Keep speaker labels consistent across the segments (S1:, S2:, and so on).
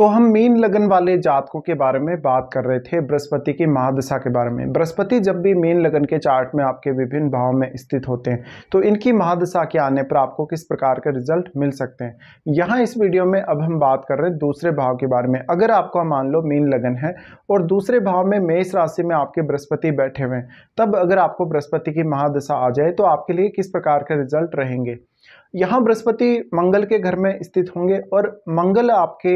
S1: तो हम मीन लगन वाले जातकों के बारे में बात कर रहे थे बृहस्पति की महादशा के बारे में बृहस्पति जब भी मीन लगन के चार्ट में आपके विभिन्न भाव में स्थित होते हैं तो इनकी महादशा के आने पर आपको किस प्रकार के रिजल्ट मिल सकते हैं यहाँ इस वीडियो में अब हम बात कर रहे हैं दूसरे भाव के बारे में अगर आपका मान लो मीन लगन है और दूसरे भाव में मेष राशि में आपके बृहस्पति बैठे हुए हैं तब अगर आपको बृहस्पति की महादशा आ जाए तो आपके लिए किस प्रकार के रिजल्ट रहेंगे यहाँ बृहस्पति मंगल के घर में स्थित होंगे और मंगल आपके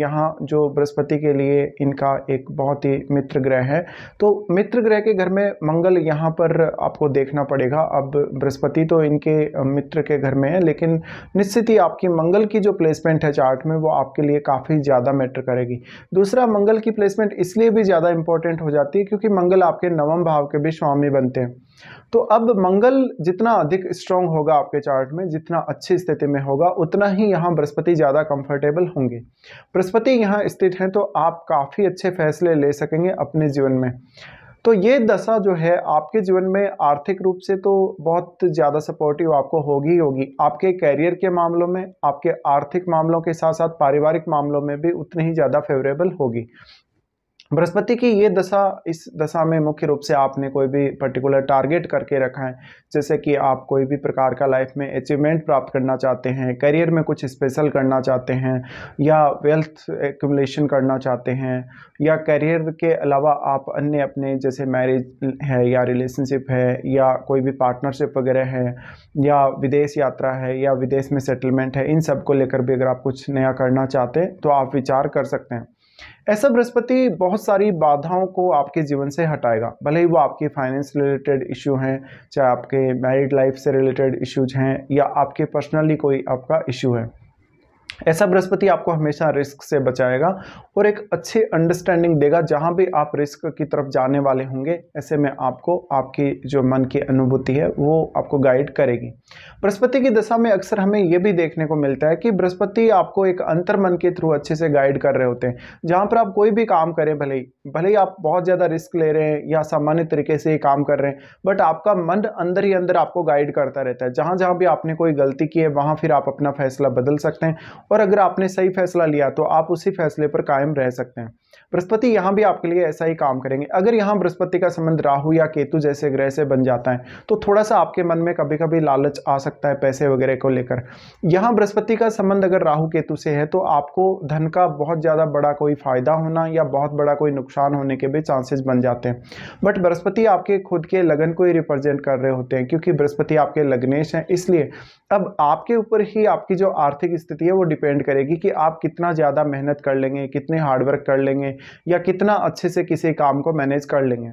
S1: यहाँ जो बृहस्पति के लिए इनका एक बहुत ही मित्र ग्रह है तो मित्र ग्रह के घर में मंगल यहाँ पर आपको देखना पड़ेगा अब बृहस्पति तो इनके मित्र के घर में है लेकिन निश्चित ही आपकी मंगल की जो प्लेसमेंट है चार्ट में वो आपके लिए काफ़ी ज़्यादा मैटर करेगी दूसरा मंगल की प्लेसमेंट इसलिए भी ज़्यादा इंपॉर्टेंट हो जाती है क्योंकि मंगल आपके नवम भाव के भी स्वामी बनते हैं तो अब मंगल जितना अधिक स्ट्रांग होगा आपके चार्ट में जितना अच्छी स्थिति में होगा उतना ही यहाँ बृहस्पति ज़्यादा कंफर्टेबल होंगे बृहस्पति यहाँ स्थित हैं तो आप काफ़ी अच्छे फैसले ले सकेंगे अपने जीवन में तो ये दशा जो है आपके जीवन में आर्थिक रूप से तो बहुत ज़्यादा सपोर्टिव आपको होगी ही होगी आपके कैरियर के मामलों में आपके आर्थिक मामलों के साथ साथ पारिवारिक मामलों में भी उतनी ही ज़्यादा फेवरेबल होगी बृहस्पति की ये दशा इस दशा में मुख्य रूप से आपने कोई भी पर्टिकुलर टारगेट करके रखा है जैसे कि आप कोई भी प्रकार का लाइफ में अचीवमेंट प्राप्त करना चाहते हैं करियर में कुछ स्पेशल करना चाहते हैं या वेल्थ एक्यूमलेशन करना चाहते हैं या करियर के अलावा आप अन्य अपने जैसे मैरिज है या रिलेशनशिप है या कोई भी पार्टनरशिप वगैरह है या विदेश यात्रा है या विदेश में सेटलमेंट है इन सब को लेकर भी अगर आप कुछ नया करना चाहते हैं तो आप विचार कर सकते हैं ऐसा बृहस्पति बहुत सारी बाधाओं को आपके जीवन से हटाएगा भले ही वो आपके फाइनेंस रिलेटेड इशू हैं चाहे आपके मैरिड लाइफ से रिलेटेड इश्यूज हैं या आपके पर्सनली कोई आपका इशू है ऐसा बृहस्पति आपको हमेशा रिस्क से बचाएगा और एक अच्छी अंडरस्टैंडिंग देगा जहाँ भी आप रिस्क की तरफ जाने वाले होंगे ऐसे में आपको आपकी जो मन की अनुभूति है वो आपको गाइड करेगी बृहस्पति की दशा में अक्सर हमें ये भी देखने को मिलता है कि बृहस्पति आपको एक अंतर मन के थ्रू अच्छे से गाइड कर रहे होते हैं जहाँ पर आप कोई भी काम करें भले ही भले ही आप बहुत ज़्यादा रिस्क ले रहे हैं या सामान्य तरीके से ये काम कर रहे हैं बट आपका मन अंदर ही अंदर आपको गाइड करता रहता है जहाँ जहाँ भी आपने कोई गलती की है वहाँ फिर आप अपना फैसला बदल सकते हैं और अगर आपने सही फैसला लिया तो आप उसी फैसले पर कायम रह सकते हैं बृहस्पति यहाँ भी आपके लिए ऐसा ही काम करेंगे अगर यहाँ बृहस्पति का संबंध राहु या केतु जैसे ग्रह से बन जाता है तो थोड़ा सा आपके मन में कभी कभी लालच आ सकता है पैसे वगैरह को लेकर यहाँ बृहस्पति का संबंध अगर राहु केतु से है तो आपको धन का बहुत ज़्यादा बड़ा कोई फायदा होना या बहुत बड़ा कोई नुकसान होने के भी चांसेस बन जाते हैं बट बृहस्पति आपके खुद के लगन को ही रिप्रेजेंट कर रहे होते हैं क्योंकि बृहस्पति आपके लग्नेश हैं इसलिए अब आपके ऊपर ही आपकी जो आर्थिक स्थिति है वो डिपेंड करेगी कि आप कितना ज़्यादा मेहनत कर लेंगे कितने हार्डवर्क कर लेंगे या कितना अच्छे से किसी काम को मैनेज कर लेंगे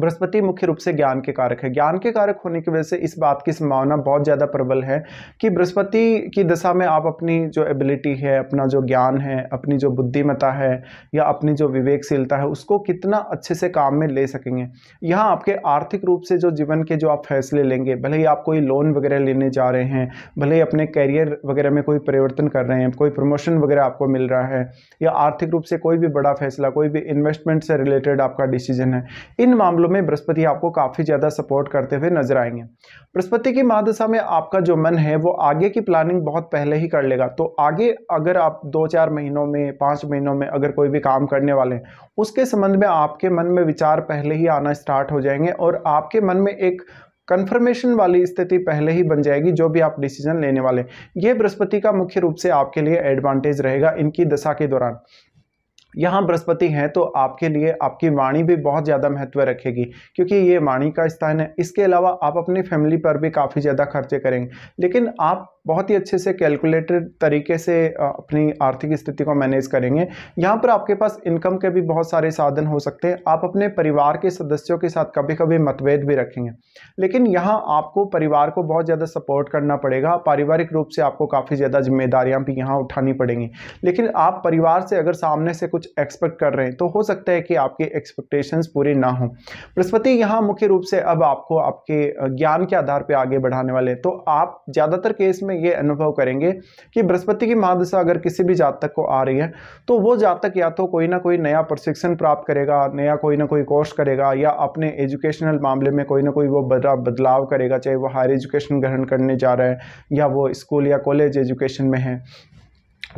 S1: बृहस्पति मुख्य रूप से ज्ञान के कारक है ज्ञान के कारक होने की वजह से इस बात की संभावना बहुत ज़्यादा प्रबल है कि बृहस्पति की दशा में आप अपनी जो एबिलिटी है अपना जो ज्ञान है अपनी जो बुद्धिमता है या अपनी जो विवेकशीलता है उसको कितना अच्छे से काम में ले सकेंगे यहाँ आपके आर्थिक रूप से जो जीवन के जो आप फैसले लेंगे भले ही आप कोई लोन वगैरह लेने जा रहे हैं भले ही अपने कैरियर वगैरह में कोई परिवर्तन कर रहे हैं कोई प्रमोशन वगैरह आपको मिल रहा है या आर्थिक रूप से कोई भी बड़ा फैसला कोई भी इन्वेस्टमेंट से रिलेटेड आपका डिसीजन है इन मामलों मामलों में बृहस्पति आपको काफ़ी ज़्यादा सपोर्ट करते हुए नजर आएंगे बृहस्पति की महादशा में आपका जो मन है वो आगे की प्लानिंग बहुत पहले ही कर लेगा तो आगे अगर आप दो चार महीनों में पाँच महीनों में अगर कोई भी काम करने वाले हैं उसके संबंध में आपके मन में विचार पहले ही आना स्टार्ट हो जाएंगे और आपके मन में एक कन्फर्मेशन वाली स्थिति पहले ही बन जाएगी जो भी आप डिसीजन लेने वाले ये बृहस्पति का मुख्य रूप से आपके लिए एडवांटेज रहेगा इनकी दशा के दौरान यहाँ बृहस्पति हैं तो आपके लिए आपकी वाणी भी बहुत ज़्यादा महत्व रखेगी क्योंकि ये वाणी का स्थान है इसके अलावा आप अपनी फैमिली पर भी काफ़ी ज़्यादा खर्चे करेंगे लेकिन आप बहुत ही अच्छे से कैलकुलेटेड तरीके से अपनी आर्थिक स्थिति को मैनेज करेंगे यहाँ पर आपके पास इनकम के भी बहुत सारे साधन हो सकते हैं आप अपने परिवार के सदस्यों के साथ कभी कभी मतभेद भी रखेंगे लेकिन यहाँ आपको परिवार को बहुत ज़्यादा सपोर्ट करना पड़ेगा पारिवारिक रूप से आपको काफ़ी ज़्यादा जिम्मेदारियाँ भी यहाँ उठानी पड़ेंगी लेकिन आप परिवार से अगर सामने से कुछ एक्सपेक्ट कर रहे हैं तो हो सकता है कि आपके एक्सपेक्टेशन पूरे ना हों बृहस्पति यहाँ मुख्य रूप से अब आपको आपके ज्ञान के आधार पर आगे बढ़ाने वाले हैं तो आप ज़्यादातर केस में ये अनुभव करेंगे कि बृहस्पति की महादशा अगर किसी भी जातक को आ रही है तो वो जातक या तो कोई ना कोई नया प्रशिक्षण प्राप्त करेगा नया कोई ना कोई कोर्स करेगा या अपने एजुकेशनल मामले में कोई ना कोई वो बड़ा बदलाव करेगा चाहे वो हायर एजुकेशन ग्रहण करने जा रहा है या वो स्कूल या कॉलेज एजुकेशन में है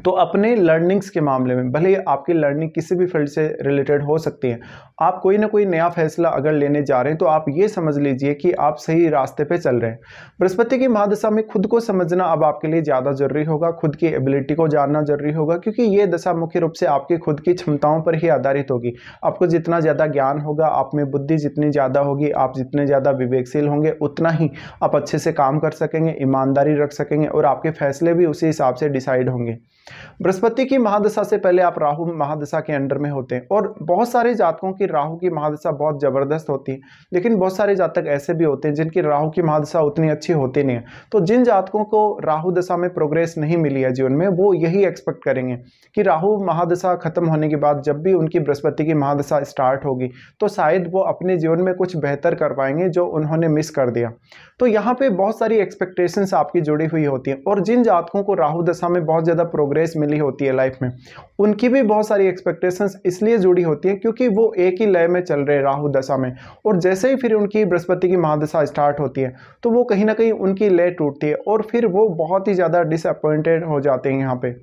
S1: तो अपने लर्निंग्स के मामले में भले आपकी लर्निंग किसी भी फील्ड से रिलेटेड हो सकती है आप कोई ना कोई नया फैसला अगर लेने जा रहे हैं तो आप ये समझ लीजिए कि आप सही रास्ते पे चल रहे हैं बृहस्पति की महादशा में खुद को समझना अब आपके लिए ज़्यादा जरूरी होगा खुद की एबिलिटी को जानना जरूरी होगा क्योंकि ये दशा मुख्य रूप से आपकी खुद की क्षमताओं पर ही आधारित होगी आपको जितना ज़्यादा ज्ञान होगा आप में बुद्धि जितनी ज़्यादा होगी आप जितने ज़्यादा विवेकशील होंगे उतना ही आप अच्छे से काम कर सकेंगे ईमानदारी रख सकेंगे और आपके फैसले भी उसी हिसाब से डिसाइड होंगे बृहस्पति की महादशा से पहले आप राहु महादशा के अंडर में होते हैं और बहुत सारे जातकों की राहु की महादशा बहुत ज़बरदस्त होती है लेकिन बहुत सारे जातक ऐसे भी होते हैं जिनकी राहु की महादशा उतनी अच्छी होती नहीं है तो जिन जातकों को राहु दशा में प्रोग्रेस नहीं मिली है जीवन में वो यही एक्सपेक्ट करेंगे कि राहु महादशा खत्म होने के बाद जब भी उनकी बृहस्पति की महादशा स्टार्ट होगी तो शायद वो अपने जीवन में कुछ बेहतर कर पाएंगे जो उन्होंने मिस कर दिया तो यहाँ पर बहुत सारी एक्सपेक्टेशंस आपकी जुड़ी हुई होती हैं और जिन जातकों को राहु दशा में बहुत ज़्यादा प्रोग्रेस ग्रेस मिली होती है लाइफ में उनकी भी बहुत सारी एक्सपेक्टेशंस इसलिए जुड़ी होती हैं क्योंकि वो एक ही लय में चल रहे राहु दशा में और जैसे ही फिर उनकी बृहस्पति की महादशा स्टार्ट होती है तो वो कहीं ना कहीं उनकी लय टूटती है और फिर वो बहुत ही ज़्यादा डिसअपॉइंटेड हो जाते हैं यहाँ पर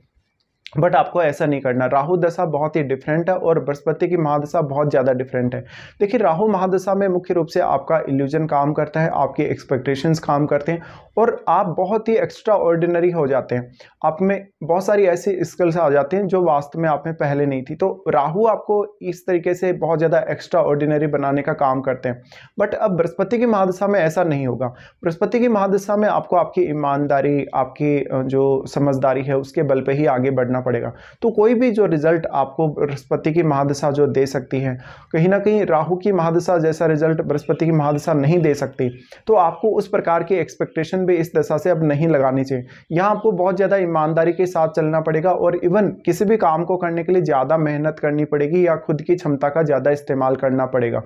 S1: बट आपको ऐसा नहीं करना राहु दशा बहुत ही डिफरेंट है और बृहस्पति की महादशा बहुत ज़्यादा डिफरेंट है देखिए राहु महादशा में मुख्य रूप से आपका इल्यूजन काम करता है आपकी एक्सपेक्टेशंस काम करते हैं और आप बहुत ही एक्स्ट्रा ऑर्डिनरी हो जाते हैं आप में बहुत सारी ऐसी स्किल्स आ जाती हैं जो वास्तव में आप में पहले नहीं थी तो राहु आपको इस तरीके से बहुत ज़्यादा एक्स्ट्रा ऑर्डिनरी बनाने का काम करते हैं बट अब बृहस्पति की महादशा में ऐसा नहीं होगा बृहस्पति की महादशा में आपको आपकी ईमानदारी आपकी जो समझदारी है उसके बल पर ही आगे बढ़ना पड़ेगा तो कोई भी जो रिजल्ट आपको बृहस्पति की महादशा जो दे सकती है कहीं ना कहीं राहु की महादशा जैसा रिजल्ट बृहस्पति की महादशा नहीं दे सकती तो आपको उस प्रकार की एक्सपेक्टेशन भी इस दशा से अब नहीं लगानी चाहिए यहाँ आपको बहुत ज़्यादा ईमानदारी के साथ चलना पड़ेगा और इवन किसी भी काम को करने के लिए ज़्यादा मेहनत करनी पड़ेगी या खुद की क्षमता का ज़्यादा इस्तेमाल करना पड़ेगा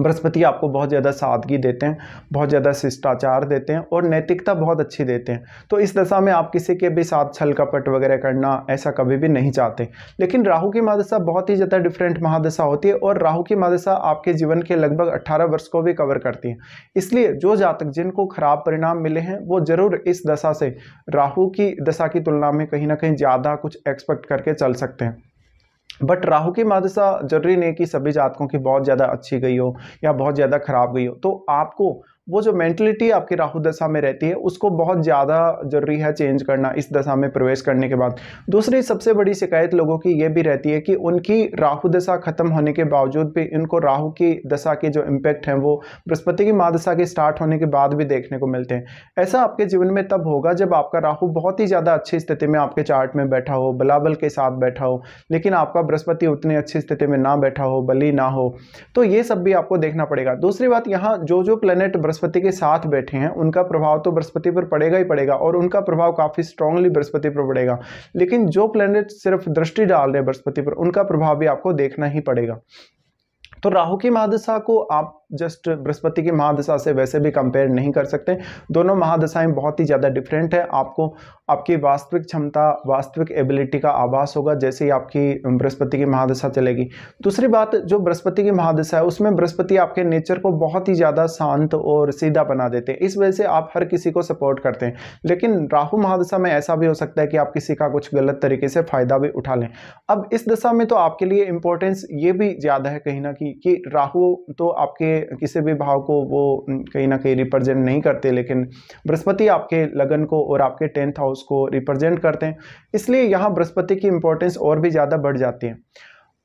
S1: बृहस्पति आपको बहुत ज़्यादा सादगी देते हैं बहुत ज़्यादा शिष्टाचार देते हैं और नैतिकता बहुत अच्छी देते हैं तो इस दशा में आप किसी के भी साथ छल कपट वगैरह करना ऐसा कभी भी नहीं चाहते लेकिन राहु की महादशा बहुत ही ज़्यादा डिफरेंट महादशा होती है और राहु की महादशा आपके जीवन के लगभग अट्ठारह वर्ष को भी कवर करती है इसलिए जो जातक जिनको खराब परिणाम मिले हैं वो ज़रूर इस दशा से राहू की दशा की तुलना में कहीं ना कहीं ज़्यादा कुछ एक्सपेक्ट करके चल सकते हैं बट राहु की मादशा जरूरी नहीं कि सभी जातकों की बहुत ज़्यादा अच्छी गई हो या बहुत ज़्यादा खराब गई हो तो आपको वो जो मेंटलिटी आपकी राहु दशा में रहती है उसको बहुत ज़्यादा ज़रूरी है चेंज करना इस दशा में प्रवेश करने के बाद दूसरी सबसे बड़ी शिकायत लोगों की ये भी रहती है कि उनकी राहु दशा खत्म होने के बावजूद भी इनको राहु की दशा के जो इम्पैक्ट हैं वो बृहस्पति की माँ दशा के स्टार्ट होने के बाद भी देखने को मिलते हैं ऐसा आपके जीवन में तब होगा जब आपका राहू बहुत ही ज़्यादा अच्छी स्थिति में आपके चार्ट में बैठा हो बलाबल के साथ बैठा हो लेकिन आपका बृहस्पति उतनी अच्छी स्थिति में ना बैठा हो बली ना हो तो ये सब भी आपको देखना पड़ेगा दूसरी बात यहाँ जो जो प्लेनेट बृहस्पति के साथ बैठे हैं उनका प्रभाव तो बृहस्पति पर पड़ेगा ही पड़ेगा और उनका प्रभाव काफ़ी स्ट्रांगली बृहस्पति पर पड़ेगा लेकिन जो प्लेनेट सिर्फ दृष्टि डाल रहे हैं बृहस्पति पर उनका प्रभाव भी आपको देखना ही पड़ेगा तो राहु की महादशा को आप जस्ट बृहस्पति की महादशा से वैसे भी कंपेयर नहीं कर सकते दोनों महादशाएं बहुत ही ज़्यादा डिफरेंट है आपको आपकी वास्तविक क्षमता वास्तविक एबिलिटी का आभास होगा जैसे ही आपकी बृहस्पति की महादशा चलेगी दूसरी बात जो बृहस्पति की महादशा है उसमें बृहस्पति आपके नेचर को बहुत ही ज़्यादा शांत और सीधा बना देते हैं इस वजह से आप हर किसी को सपोर्ट करते हैं लेकिन राहु महादशा में ऐसा भी हो सकता है कि आप किसी का कुछ गलत तरीके से फ़ायदा भी उठा लें अब इस दशा में तो आपके लिए इम्पोर्टेंस ये भी ज़्यादा है कहीं ना कहीं कि राहू तो आपके किसी भी भाव को वो कहीं ना कहीं रिप्रेजेंट नहीं करते लेकिन बृहस्पति आपके लगन को और आपके टेंथ हाउस को रिप्रेजेंट करते हैं इसलिए यहाँ बृहस्पति की इंपॉर्टेंस और भी ज़्यादा बढ़ जाती है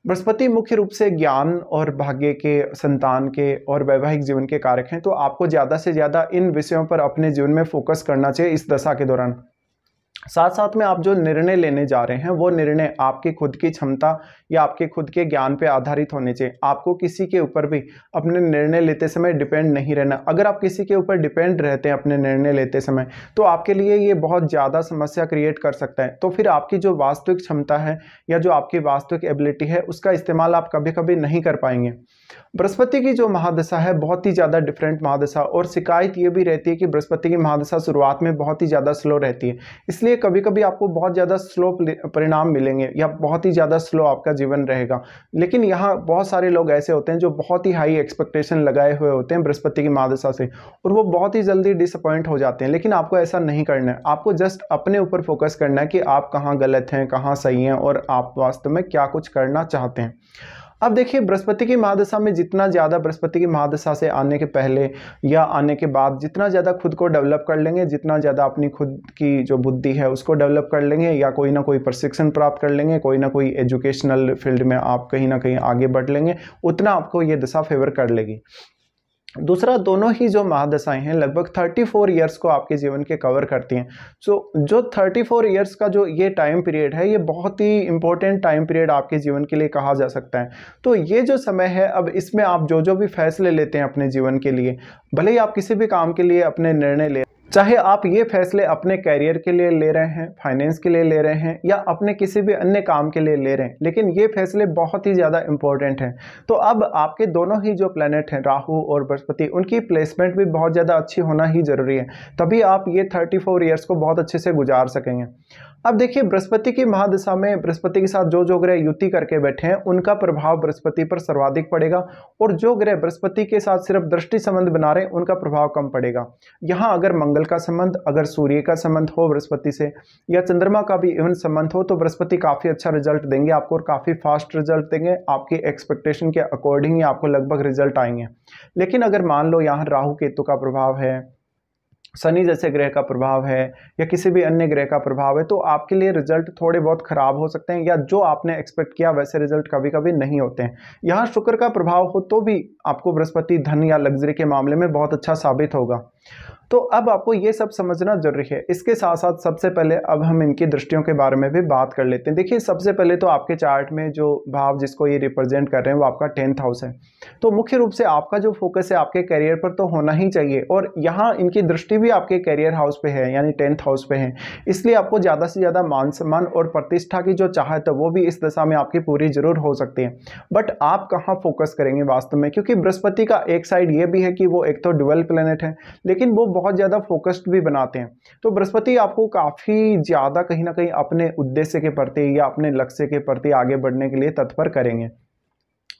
S1: बृहस्पति मुख्य रूप से ज्ञान और भाग्य के संतान के और वैवाहिक जीवन के कारक हैं तो आपको ज़्यादा से ज़्यादा इन विषयों पर अपने जीवन में फोकस करना चाहिए इस दशा के दौरान साथ साथ में आप जो निर्णय लेने जा रहे हैं वो निर्णय आपकी खुद की क्षमता या आपके खुद के ज्ञान पे आधारित होने चाहिए आपको किसी के ऊपर भी अपने निर्णय लेते समय डिपेंड नहीं रहना अगर आप किसी के ऊपर डिपेंड रहते हैं अपने निर्णय लेते समय तो आपके लिए ये बहुत ज़्यादा समस्या क्रिएट कर सकता है तो फिर आपकी जो वास्तविक क्षमता है या जो आपकी वास्तविक एबिलिटी है उसका इस्तेमाल आप कभी कभी नहीं कर पाएंगे बृहस्पति की जो महादशा है बहुत ही ज़्यादा डिफरेंट महादशा और शिकायत ये भी रहती है कि बृहस्पति की महादशा शुरुआत में बहुत ही ज़्यादा स्लो रहती है इसलिए इसलिए कभी कभी आपको बहुत ज़्यादा स्लो परिणाम मिलेंगे या बहुत ही ज़्यादा स्लो आपका जीवन रहेगा लेकिन यहाँ बहुत सारे लोग ऐसे होते हैं जो बहुत ही हाई एक्सपेक्टेशन लगाए हुए होते हैं बृहस्पति की मादशा से और वो बहुत ही जल्दी डिसअपॉइंट हो जाते हैं लेकिन आपको ऐसा नहीं करना है आपको जस्ट अपने ऊपर फोकस करना है कि आप कहाँ गलत हैं कहाँ सही हैं और आप वास्तव में क्या कुछ करना चाहते हैं अब देखिए बृहस्पति की महादशा में जितना ज़्यादा बृहस्पति की महादशा से आने के पहले या आने के बाद जितना ज़्यादा खुद को डेवलप कर लेंगे जितना ज़्यादा अपनी खुद की जो बुद्धि है उसको डेवलप कर लेंगे या कोई ना कोई प्रशिक्षण प्राप्त कर लेंगे कोई ना कोई एजुकेशनल फील्ड में आप कहीं ना कहीं आगे बढ़ लेंगे उतना आपको ये दशा फेवर कर लेगी दूसरा दोनों ही जो महादशाएं हैं लगभग 34 ईयर्स को आपके जीवन के कवर करती हैं सो so, जो 34 ईयर्स का जो ये टाइम पीरियड है ये बहुत ही इंपॉर्टेंट टाइम पीरियड आपके जीवन के लिए कहा जा सकता है तो ये जो समय है अब इसमें आप जो जो भी फैसले लेते हैं अपने जीवन के लिए भले ही आप किसी भी काम के लिए अपने निर्णय ले चाहे आप ये फैसले अपने कैरियर के लिए ले रहे हैं फाइनेंस के लिए ले रहे हैं या अपने किसी भी अन्य काम के लिए ले रहे हैं लेकिन ये फैसले बहुत ही ज़्यादा इंपॉर्टेंट हैं तो अब आपके दोनों ही जो प्लैनेट हैं राहु और बृहस्पति उनकी प्लेसमेंट भी बहुत ज़्यादा अच्छी होना ही ज़रूरी है तभी आप ये थर्टी फोर ईयर्स को बहुत अच्छे से गुजार सकेंगे अब देखिए बृहस्पति की महादशा में बृहस्पति के साथ जो जो ग्रह युति करके बैठे हैं उनका प्रभाव बृहस्पति पर सर्वाधिक पड़ेगा और जो ग्रह बृहस्पति के साथ सिर्फ दृष्टि संबंध बना रहे हैं उनका प्रभाव कम पड़ेगा यहाँ अगर मंगल मंगल का संबंध अगर सूर्य का संबंध हो बृहस्पति से या चंद्रमा का भी इवन संबंध हो तो बृहस्पति काफ़ी अच्छा रिजल्ट देंगे आपको और काफ़ी फास्ट रिजल्ट देंगे आपकी एक्सपेक्टेशन के अकॉर्डिंग ही आपको लगभग रिजल्ट आएंगे लेकिन अगर मान लो यहाँ राहु केतु का प्रभाव है शनि जैसे ग्रह का प्रभाव है या किसी भी अन्य ग्रह का प्रभाव है तो आपके लिए रिजल्ट थोड़े बहुत खराब हो सकते हैं या जो आपने एक्सपेक्ट किया वैसे रिजल्ट कभी कभी नहीं होते हैं यहाँ शुक्र का प्रभाव हो तो भी आपको बृहस्पति धन या लग्जरी के मामले में बहुत अच्छा साबित होगा तो अब आपको ये सब समझना जरूरी है इसके साथ साथ सबसे पहले अब हम इनकी दृष्टियों के बारे में भी बात कर लेते हैं देखिए सबसे पहले तो आपके चार्ट में जो भाव जिसको ये रिप्रेजेंट कर रहे हैं वो आपका टेंथ हाउस है तो मुख्य रूप से आपका जो फोकस है आपके करियर पर तो होना ही चाहिए और यहाँ इनकी दृष्टि भी आपके करियर हाउस पर है यानी टेंथ हाउस पर है इसलिए आपको ज़्यादा से ज़्यादा मान सम्मान और प्रतिष्ठा की जो चाहत है वो भी इस दशा में आपकी पूरी जरूर हो सकती है बट आप कहाँ फोकस करेंगे वास्तव में क्योंकि बृहस्पति का एक साइड ये भी है कि वो एक तो डुअल प्लेनेट है लेकिन वो बहुत ज़्यादा फोकस्ड भी बनाते हैं तो बृहस्पति आपको काफ़ी ज़्यादा कहीं ना कहीं अपने उद्देश्य के प्रति या अपने लक्ष्य के प्रति आगे बढ़ने के लिए तत्पर करेंगे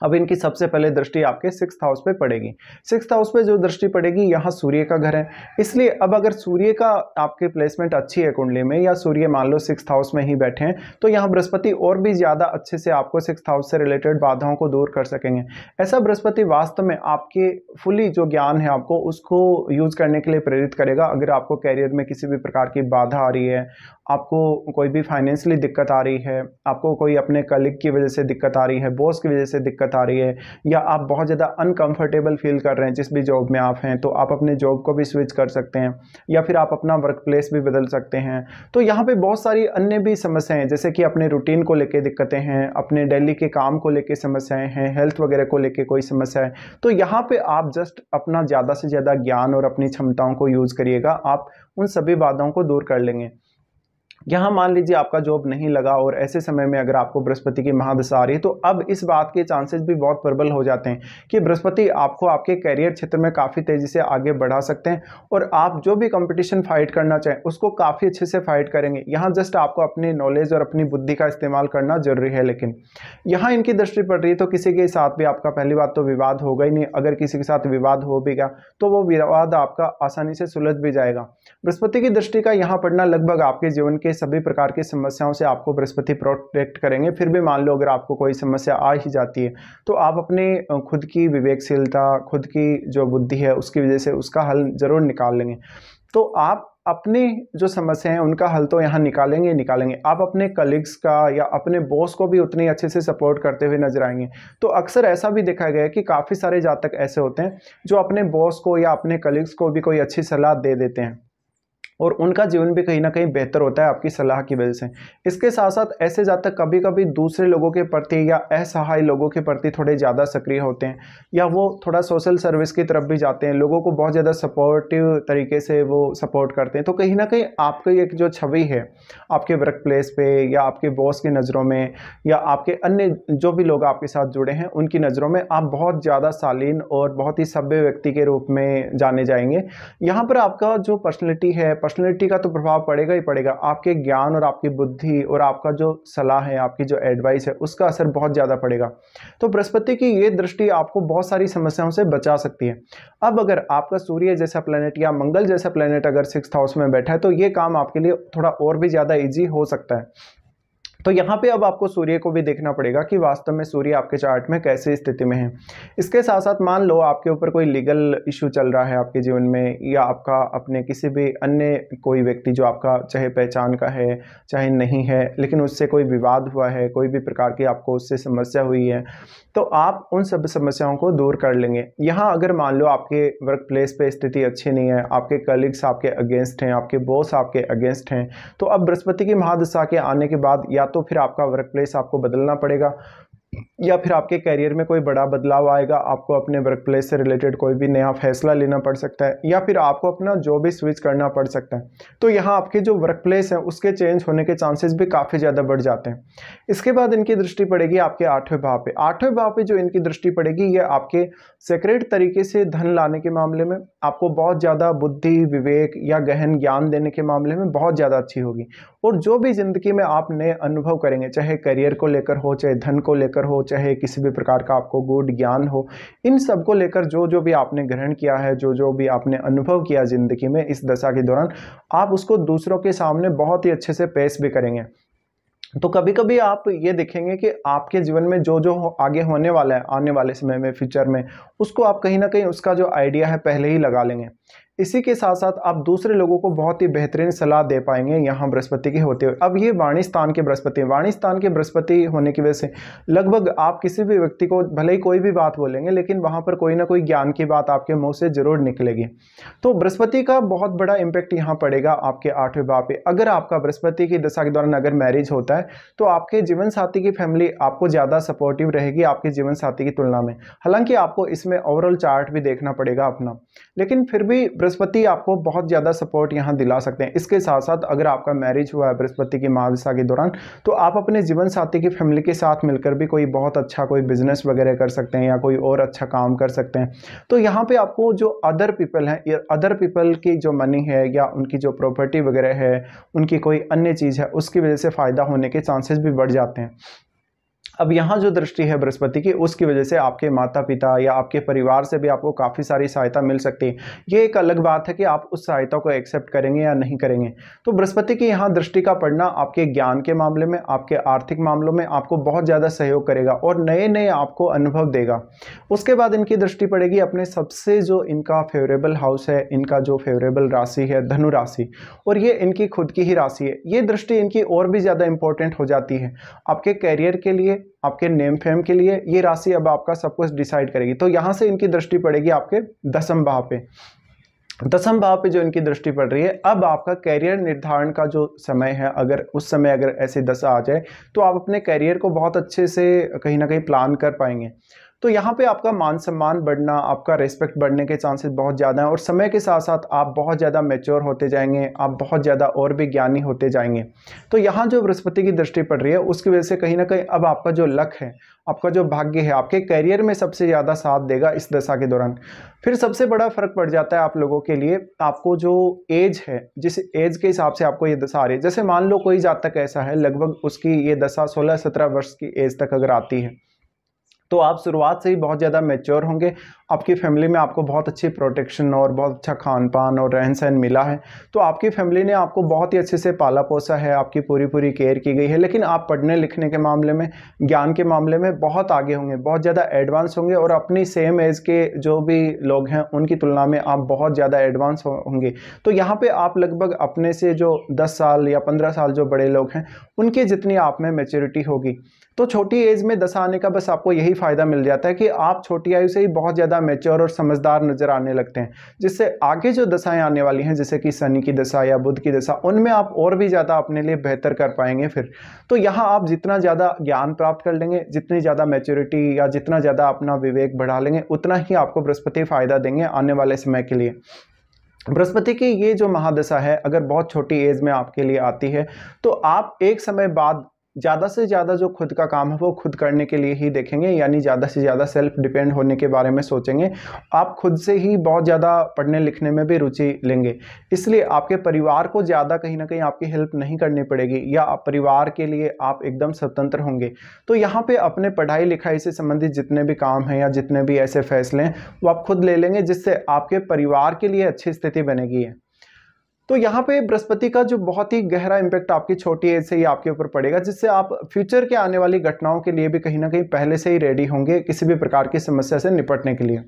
S1: अब इनकी सबसे पहले दृष्टि आपके सिक्स हाउस पे पड़ेगी सिक्स हाउस पे जो दृष्टि पड़ेगी यहाँ सूर्य का घर है इसलिए अब अगर सूर्य का आपकी प्लेसमेंट अच्छी है कुंडली में या सूर्य मान लो सिक्स हाउस में ही बैठे हैं तो यहाँ बृहस्पति और भी ज़्यादा अच्छे से आपको सिक्स हाउस से रिलेटेड बाधाओं को दूर कर सकेंगे ऐसा बृहस्पति वास्तव में आपके फुली जो ज्ञान है आपको उसको यूज़ करने के लिए प्रेरित करेगा अगर आपको कैरियर में किसी भी प्रकार की बाधा आ रही है आपको कोई भी फाइनेंशियली दिक्कत आ रही है आपको कोई अपने कलिक की वजह से दिक्कत आ रही है बॉस की वजह से दिक्कत दिक्कत आ रही है या आप बहुत ज़्यादा अनकंफर्टेबल फील कर रहे हैं जिस भी जॉब में आप हैं तो आप अपने जॉब को भी स्विच कर सकते हैं या फिर आप अपना वर्क प्लेस भी बदल सकते हैं तो यहाँ पर बहुत सारी अन्य भी समस्याएँ जैसे कि अपने रूटीन को लेकर दिक्कतें हैं अपने डेली के काम को लेकर समस्याएँ हैं हेल्थ वगैरह को लेकर कोई समस्या है तो यहाँ पर आप जस्ट अपना ज़्यादा से ज़्यादा ज्ञान और अपनी क्षमताओं को यूज़ करिएगा आप उन सभी बाधाओं को दूर कर लेंगे यहाँ मान लीजिए आपका जॉब नहीं लगा और ऐसे समय में अगर आपको बृहस्पति की महादशा आ रही है तो अब इस बात के चांसेस भी बहुत प्रबल हो जाते हैं कि बृहस्पति आपको आपके करियर क्षेत्र में काफ़ी तेज़ी से आगे बढ़ा सकते हैं और आप जो भी कंपटीशन फाइट करना चाहें उसको काफ़ी अच्छे से फाइट करेंगे यहाँ जस्ट आपको अपने नॉलेज और अपनी बुद्धि का इस्तेमाल करना जरूरी है लेकिन यहाँ इनकी दृष्टि पड़ रही है तो किसी के साथ भी आपका पहली बात तो विवाद होगा ही नहीं अगर किसी के साथ विवाद हो भी गया तो वो विवाद आपका आसानी से सुलझ भी जाएगा बृहस्पति की दृष्टि का यहाँ पड़ना लगभग आपके जीवन के सभी प्रकार की समस्याओं से आपको बृहस्पति प्रोटेक्ट करेंगे फिर भी मान लो अगर आपको कोई समस्या आ ही जाती है तो आप अपने खुद की विवेकशीलता खुद की जो बुद्धि है उसकी वजह से उसका हल ज़रूर निकाल लेंगे तो आप अपने जो समस्या हैं उनका हल तो यहाँ निकालेंगे निकालेंगे आप अपने कलीग्स का या अपने बॉस को भी उतने अच्छे से सपोर्ट करते हुए नजर आएंगे तो अक्सर ऐसा भी देखा गया है कि काफ़ी सारे जातक ऐसे होते हैं जो अपने बॉस को या अपने कलीग्स को भी कोई अच्छी सलाह दे देते हैं और उनका जीवन भी कहीं ना कहीं बेहतर होता है आपकी सलाह की वजह से इसके साथ साथ ऐसे जातक कभी कभी दूसरे लोगों के प्रति या असहाय लोगों के प्रति थोड़े ज़्यादा सक्रिय होते हैं या वो थोड़ा सोशल सर्विस की तरफ भी जाते हैं लोगों को बहुत ज़्यादा सपोर्टिव तरीके से वो सपोर्ट करते हैं तो कहीं ना कहीं आपकी एक जो छवि है आपके वर्क प्लेस पर या आपके बॉस की नज़रों में या आपके अन्य जो भी लोग आपके साथ जुड़े हैं उनकी नज़रों में आप बहुत ज़्यादा शालीन और बहुत ही सभ्य व्यक्ति के रूप में जाने जाएंगे यहाँ पर आपका जो पर्सनलिटी है पर्सनैलिटी का तो प्रभाव पड़ेगा ही पड़ेगा आपके ज्ञान और आपकी बुद्धि और आपका जो सलाह है आपकी जो एडवाइस है उसका असर बहुत ज़्यादा पड़ेगा तो बृहस्पति की ये दृष्टि आपको बहुत सारी समस्याओं से बचा सकती है अब अगर आपका सूर्य जैसा प्लानट या मंगल जैसा प्लानट अगर सिक्स हाउस में बैठा है तो ये काम आपके लिए थोड़ा और भी ज़्यादा ईजी हो सकता है तो यहाँ पे अब आपको सूर्य को भी देखना पड़ेगा कि वास्तव में सूर्य आपके चार्ट में कैसे स्थिति में है इसके साथ साथ मान लो आपके ऊपर कोई लीगल इशू चल रहा है आपके जीवन में या आपका अपने किसी भी अन्य कोई व्यक्ति जो आपका चाहे पहचान का है चाहे नहीं है लेकिन उससे कोई विवाद हुआ है कोई भी प्रकार की आपको उससे समस्या हुई है तो आप उन सब समस्याओं को दूर कर लेंगे यहाँ अगर मान लो आपके वर्क प्लेस पर स्थिति अच्छी नहीं है आपके कलीग्स आपके अगेंस्ट हैं आपके बॉस आपके अगेंस्ट हैं तो अब बृहस्पति की महादशा के आने के बाद या तो फिर आपका वर्क प्लेस आपको बदलना पड़ेगा या फिर आपके करियर में कोई बड़ा बदलाव आएगा आपको अपने वर्क प्लेस से रिलेटेड कोई भी नया फैसला लेना पड़ सकता है या फिर आपको अपना जॉब भी स्विच करना पड़ सकता है तो यहाँ आपके जो वर्क प्लेस हैं उसके चेंज होने के चांसेस भी काफ़ी ज़्यादा बढ़ जाते हैं इसके बाद इनकी दृष्टि पड़ेगी आपके आठवें भाव पर आठवें भाव पर जो इनकी दृष्टि पड़ेगी ये आपके सेक्रेट तरीके से धन लाने के मामले में आपको बहुत ज़्यादा बुद्धि विवेक या गहन ज्ञान देने के मामले में बहुत ज़्यादा अच्छी होगी और जो भी ज़िंदगी में आप नए अनुभव करेंगे चाहे करियर को लेकर हो चाहे धन को लेकर हो चाहे किसी भी प्रकार का आपको गुड ज्ञान हो इन सब को लेकर जो जो भी आपने ग्रहण किया है जो जो भी आपने अनुभव किया ज़िंदगी में इस दशा के दौरान आप उसको दूसरों के सामने बहुत ही अच्छे से पेश भी करेंगे तो कभी कभी आप ये देखेंगे कि आपके जीवन में जो जो आगे होने वाला है आने वाले समय में फ्यूचर में उसको आप कहीं ना कहीं उसका जो आइडिया है पहले ही लगा लेंगे इसी के साथ साथ आप दूसरे लोगों को बहुत ही बेहतरीन सलाह दे पाएंगे यहाँ बृहस्पति के होते हुए अब ये वाणी स्थान के बृहस्पति वाणी स्थान के बृहस्पति होने की वजह से लगभग आप किसी भी व्यक्ति को भले ही कोई भी बात बोलेंगे लेकिन वहाँ पर कोई ना कोई ज्ञान की बात आपके मुँह से ज़रूर निकलेगी तो बृहस्पति का बहुत बड़ा इम्पैक्ट यहाँ पड़ेगा आपके आठवें भाव पर अगर आपका बृहस्पति की दशा के दौरान अगर मैरिज होता है तो आपके जीवन साथी की फैमिली आपको ज़्यादा सपोर्टिव रहेगी आपके जीवन साथी की तुलना में हालांकि आपको इसमें ओवरऑल चार्ट भी देखना पड़ेगा अपना लेकिन फिर भी बृहस्पति आपको बहुत ज़्यादा सपोर्ट यहाँ दिला सकते हैं इसके साथ साथ अगर आपका मैरिज हुआ है बृहस्पति की महादशा के दौरान तो आप अपने जीवन साथी की फैमिली के साथ मिलकर भी कोई बहुत अच्छा कोई बिजनेस वगैरह कर सकते हैं या कोई और अच्छा काम कर सकते हैं तो यहाँ पर आपको जो अदर पीपल हैं अदर पीपल की जो मनी है या उनकी जो प्रॉपर्टी वगैरह है उनकी कोई अन्य चीज़ है उसकी वजह से फ़ायदा होने के चांसेस भी बढ़ जाते हैं अब यहाँ जो दृष्टि है बृहस्पति की उसकी वजह से आपके माता पिता या आपके परिवार से भी आपको काफ़ी सारी सहायता मिल सकती है ये एक अलग बात है कि आप उस सहायता को एक्सेप्ट करेंगे या नहीं करेंगे तो बृहस्पति की यहाँ दृष्टि का पड़ना आपके ज्ञान के मामले में आपके आर्थिक मामलों में आपको बहुत ज़्यादा सहयोग करेगा और नए नए आपको अनुभव देगा उसके बाद इनकी दृष्टि पड़ेगी अपने सबसे जो इनका फेवरेबल हाउस है इनका जो फेवरेबल राशि है धनुराशि और ये इनकी खुद की ही राशि है ये दृष्टि इनकी और भी ज़्यादा इंपॉर्टेंट हो जाती है आपके करियर के लिए लिए आपके नेम फेम के लिए ये राशि अब आपका सब कुछ डिसाइड करेगी तो यहाँ से इनकी दृष्टि पड़ेगी आपके दसम भाव पे दसम भाव पे जो इनकी दृष्टि पड़ रही है अब आपका कैरियर निर्धारण का जो समय है अगर उस समय अगर ऐसी दशा आ जाए तो आप अपने कैरियर को बहुत अच्छे से कहीं ना कहीं प्लान कर पाएंगे तो यहाँ पे आपका मान सम्मान बढ़ना आपका रिस्पेक्ट बढ़ने के चांसेस बहुत ज़्यादा हैं और समय के साथ साथ आप बहुत ज़्यादा मेच्योर होते जाएंगे आप बहुत ज़्यादा और भी ज्ञानी होते जाएंगे तो यहाँ जो बृहस्पति की दृष्टि पड़ रही है उसकी वजह से कहीं ना कहीं अब आपका जो लक है आपका जो भाग्य है आपके करियर में सबसे ज़्यादा साथ देगा इस दशा के दौरान फिर सबसे बड़ा फ़र्क पड़ जाता है आप लोगों के लिए आपको जो एज है जिस एज के हिसाब से आपको ये दशा आ रही है जैसे मान लो कोई जातक ऐसा है लगभग उसकी ये दशा सोलह सत्रह वर्ष की एज तक अगर आती है तो आप शुरुआत से ही बहुत ज़्यादा मेच्योर होंगे आपकी फैमिली में आपको बहुत अच्छी प्रोटेक्शन और बहुत अच्छा खान पान और रहन सहन मिला है तो आपकी फैमिली ने आपको बहुत ही अच्छे से पाला पोसा है आपकी पूरी पूरी केयर की गई है लेकिन आप पढ़ने लिखने के मामले में ज्ञान के मामले में बहुत आगे होंगे बहुत ज़्यादा एडवांस होंगे और अपनी सेम एज के जो भी लोग हैं उनकी तुलना में आप बहुत ज़्यादा एडवांस होंगे तो यहाँ पर आप लगभग अपने से जो दस साल या पंद्रह साल जो बड़े लोग हैं उनकी जितनी आप में मेच्योरिटी होगी तो छोटी एज में दस आने का बस आपको यही फ़ायदा मिल जाता है कि आप छोटी आयु से ही बहुत ज़्यादा ज़्यादा मेच्योर और समझदार नज़र आने लगते हैं जिससे आगे जो दशाएं आने वाली हैं जैसे कि शनि की दशा या बुद्ध की दशा उनमें आप और भी ज़्यादा अपने लिए बेहतर कर पाएंगे फिर तो यहाँ आप जितना ज़्यादा ज्ञान प्राप्त कर लेंगे जितनी ज़्यादा मेच्योरिटी या जितना ज़्यादा अपना विवेक बढ़ा लेंगे उतना ही आपको बृहस्पति फ़ायदा देंगे आने वाले समय के लिए बृहस्पति की ये जो महादशा है अगर बहुत छोटी एज में आपके लिए आती है तो आप एक समय बाद ज़्यादा से ज़्यादा जो खुद का काम है वो खुद करने के लिए ही देखेंगे यानी ज़्यादा से ज़्यादा सेल्फ डिपेंड होने के बारे में सोचेंगे आप खुद से ही बहुत ज़्यादा पढ़ने लिखने में भी रुचि लेंगे इसलिए आपके परिवार को ज़्यादा कहीं ना कहीं आपकी हेल्प नहीं करनी पड़ेगी या आप परिवार के लिए आप एकदम स्वतंत्र होंगे तो यहाँ पर अपने पढ़ाई लिखाई से संबंधित जितने भी काम हैं या जितने भी ऐसे फैसले हैं वो आप खुद ले लेंगे जिससे आपके परिवार के लिए अच्छी स्थिति बनेगी है तो यहाँ पे बृहस्पति का जो बहुत ही गहरा इम्पैक्ट आपकी छोटी एज से ही आपके ऊपर पड़ेगा जिससे आप फ्यूचर के आने वाली घटनाओं के लिए भी कहीं ना कहीं पहले से ही रेडी होंगे किसी भी प्रकार की समस्या से निपटने के लिए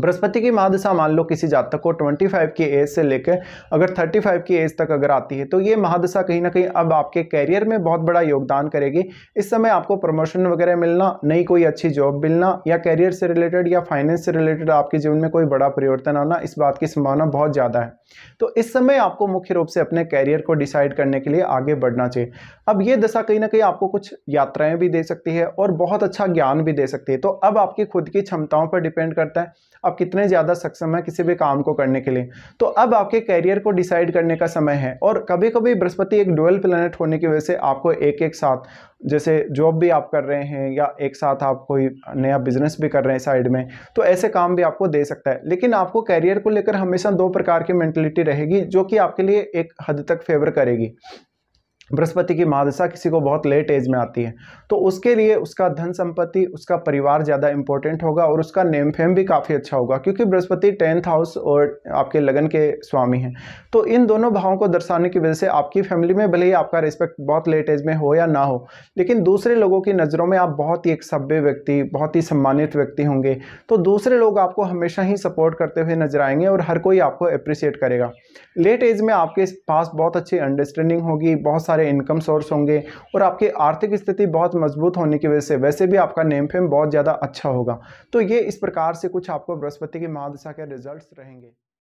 S1: बृहस्पति की महादशा मान लो किसी जातक को 25 की एज से लेकर अगर 35 की एज तक अगर आती है तो ये महादशा कहीं ना कहीं अब आपके कैरियर में बहुत बड़ा योगदान करेगी इस समय आपको प्रमोशन वगैरह मिलना नई कोई अच्छी जॉब मिलना या कैरियर से रिलेटेड या फाइनेंस से रिलेटेड आपके जीवन में कोई बड़ा परिवर्तन आना इस बात की संभावना बहुत ज़्यादा है तो इस समय आपको मुख्य रूप से अपने कैरियर को डिसाइड करने के लिए आगे बढ़ना चाहिए अब ये दशा कहीं ना कहीं आपको कुछ यात्राएं भी दे सकती है और बहुत अच्छा ज्ञान भी दे सकती है तो अब आपकी खुद की क्षमताओं पर डिपेंड करता है आप कितने ज़्यादा सक्षम है किसी भी काम को करने के लिए तो अब आपके कैरियर को डिसाइड करने का समय है और कभी कभी बृहस्पति एक डुअल प्लानट होने की वजह से आपको एक एक साथ जैसे जॉब भी आप कर रहे हैं या एक साथ आप कोई नया बिजनेस भी कर रहे हैं साइड में तो ऐसे काम भी आपको दे सकता है लेकिन आपको कैरियर को लेकर हमेशा दो प्रकार की मेंटलिटी रहेगी जो कि आपके लिए एक हद तक फेवर करेगी बृहस्पति की मादशा किसी को बहुत लेट एज में आती है तो उसके लिए उसका धन संपत्ति उसका परिवार ज़्यादा इंपॉर्टेंट होगा और उसका नेम फेम भी काफ़ी अच्छा होगा क्योंकि बृहस्पति टेंथ हाउस और आपके लगन के स्वामी हैं तो इन दोनों भावों को दर्शाने की वजह से आपकी फैमिली में भले ही आपका रिस्पेक्ट बहुत लेट एज में हो या ना हो लेकिन दूसरे लोगों की नज़रों में आप बहुत ही एक सभ्य व्यक्ति बहुत ही सम्मानित व्यक्ति होंगे तो दूसरे लोग आपको हमेशा ही सपोर्ट करते हुए नजर आएंगे और हर कोई आपको अप्रिसिएट करेगा लेट एज में आपके पास बहुत अच्छी अंडरस्टैंडिंग होगी बहुत सारे इनकम सोर्स होंगे और आपकी आर्थिक स्थिति बहुत मजबूत होने की वजह से वैसे भी आपका नेम फेम बहुत ज़्यादा अच्छा होगा तो ये इस प्रकार से कुछ आपको बृहस्पति की महादशा के रिजल्ट रहेंगे